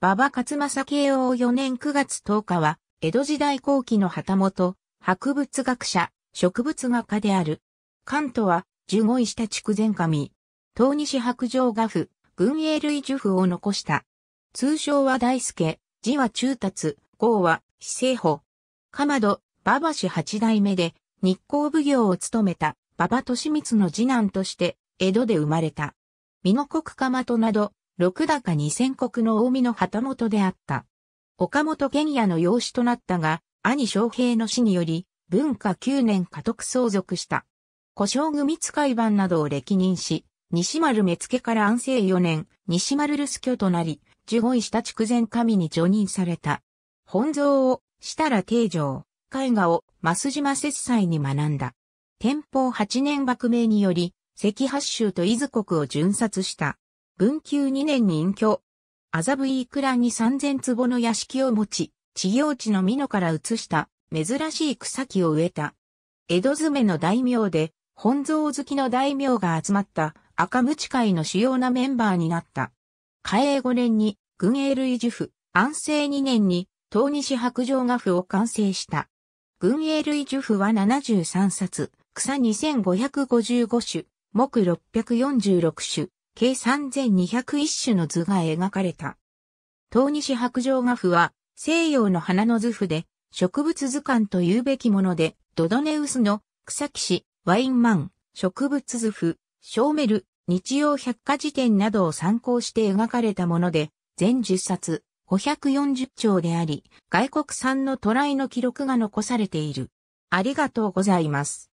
馬場勝正慶応4年9月10日は、江戸時代後期の旗本、博物学者、植物画家である。関東は、十五位下筑前神。東西白城画府、軍営類樹府を残した。通称は大助、字は中達、号は、非正法。かまど、馬場氏八代目で、日光奉行を務めた、馬場利光の次男として、江戸で生まれた。美濃国かまとなど、六高二千国の近江の旗本であった。岡本玄也の養子となったが、兄昌平の死により、文化九年家督相続した。故障組使い番などを歴任し、西丸目付から安政四年、西丸留守居となり、十五位した筑前神に除任された。本蔵を、設楽定城、絵画を、増島節祭に学んだ。天保八年幕命により、関八州と伊豆国を巡殺した。文久2年に隠居。麻布井倉に3000坪の屋敷を持ち、地行地の美濃から移した珍しい草木を植えた。江戸詰めの大名で、本蔵好きの大名が集まった赤鞭会の主要なメンバーになった。嘉永5年に軍営類樹府、安政2年に東西白城画府を完成した。軍営類樹府は73冊、草2555種、木646種、計3201種の図が描かれた。東西白杖画譜は西洋の花の図譜で植物図鑑というべきもので、ドドネウスの草騎士、ワインマン、植物図譜、ショーメル、日曜百科事典などを参考して描かれたもので、全10冊、540丁であり、外国産のトライの記録が残されている。ありがとうございます。